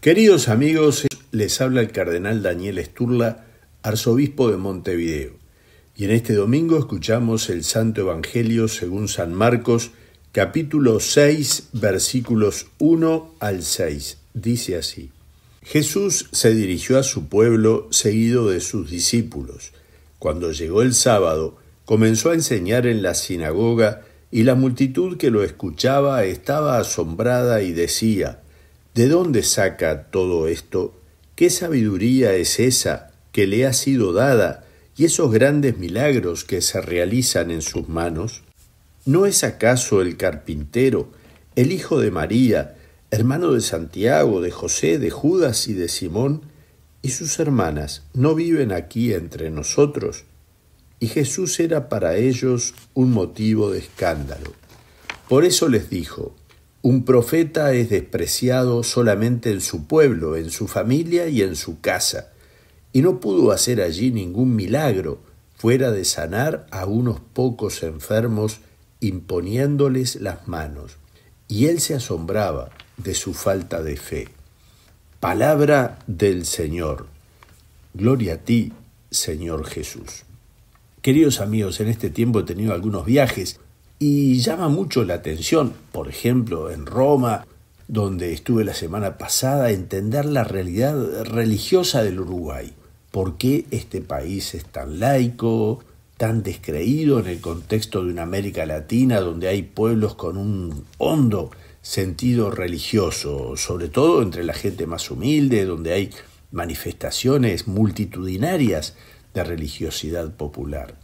Queridos amigos, les habla el cardenal Daniel Esturla arzobispo de Montevideo, y en este domingo escuchamos el Santo Evangelio según San Marcos, capítulo 6, versículos 1 al 6. Dice así, Jesús se dirigió a su pueblo seguido de sus discípulos. Cuando llegó el sábado, comenzó a enseñar en la sinagoga, y la multitud que lo escuchaba estaba asombrada y decía, ¿De dónde saca todo esto? ¿Qué sabiduría es esa que le ha sido dada y esos grandes milagros que se realizan en sus manos? ¿No es acaso el carpintero, el hijo de María, hermano de Santiago, de José, de Judas y de Simón, y sus hermanas no viven aquí entre nosotros? Y Jesús era para ellos un motivo de escándalo. Por eso les dijo, un profeta es despreciado solamente en su pueblo, en su familia y en su casa, y no pudo hacer allí ningún milagro fuera de sanar a unos pocos enfermos imponiéndoles las manos. Y él se asombraba de su falta de fe. Palabra del Señor. Gloria a ti, Señor Jesús. Queridos amigos, en este tiempo he tenido algunos viajes y llama mucho la atención, por ejemplo, en Roma, donde estuve la semana pasada, entender la realidad religiosa del Uruguay. ¿Por qué este país es tan laico, tan descreído en el contexto de una América Latina donde hay pueblos con un hondo sentido religioso, sobre todo entre la gente más humilde, donde hay manifestaciones multitudinarias de religiosidad popular?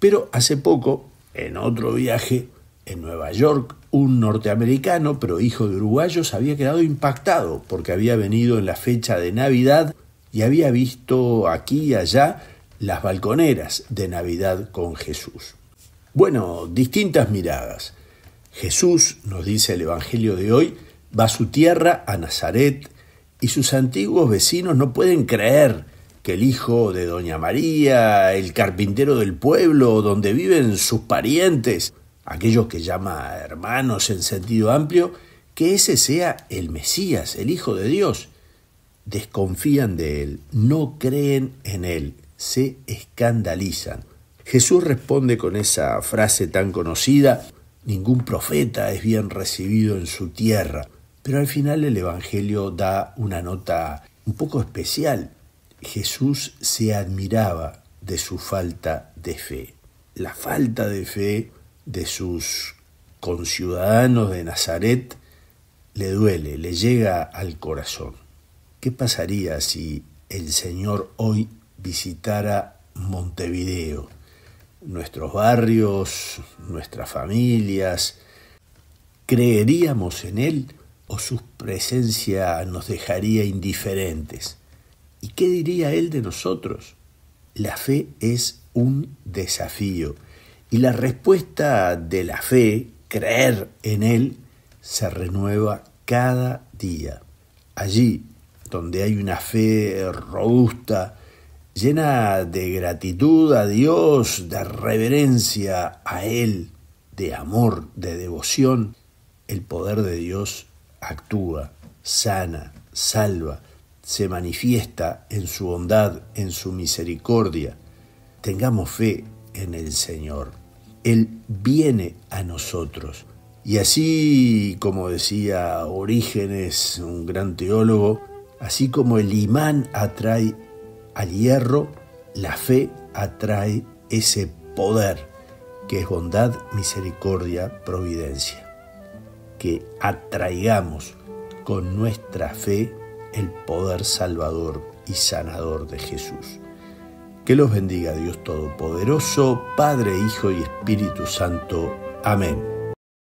Pero hace poco en otro viaje, en Nueva York, un norteamericano, pero hijo de uruguayos, había quedado impactado porque había venido en la fecha de Navidad y había visto aquí y allá las balconeras de Navidad con Jesús. Bueno, distintas miradas. Jesús, nos dice el Evangelio de hoy, va a su tierra, a Nazaret, y sus antiguos vecinos no pueden creer que el hijo de Doña María, el carpintero del pueblo donde viven sus parientes, aquellos que llama hermanos en sentido amplio, que ese sea el Mesías, el Hijo de Dios. Desconfían de él, no creen en él, se escandalizan. Jesús responde con esa frase tan conocida, ningún profeta es bien recibido en su tierra, pero al final el Evangelio da una nota un poco especial Jesús se admiraba de su falta de fe, la falta de fe de sus conciudadanos de Nazaret le duele, le llega al corazón. ¿Qué pasaría si el Señor hoy visitara Montevideo, nuestros barrios, nuestras familias? ¿Creeríamos en Él o su presencia nos dejaría indiferentes? ¿Y qué diría él de nosotros? La fe es un desafío y la respuesta de la fe, creer en él, se renueva cada día. Allí donde hay una fe robusta, llena de gratitud a Dios, de reverencia a Él, de amor, de devoción, el poder de Dios actúa, sana, salva, se manifiesta en su bondad, en su misericordia. Tengamos fe en el Señor. Él viene a nosotros. Y así, como decía Orígenes, un gran teólogo, así como el imán atrae al hierro, la fe atrae ese poder que es bondad, misericordia, providencia. Que atraigamos con nuestra fe el poder salvador y sanador de Jesús. Que los bendiga Dios Todopoderoso, Padre, Hijo y Espíritu Santo. Amén.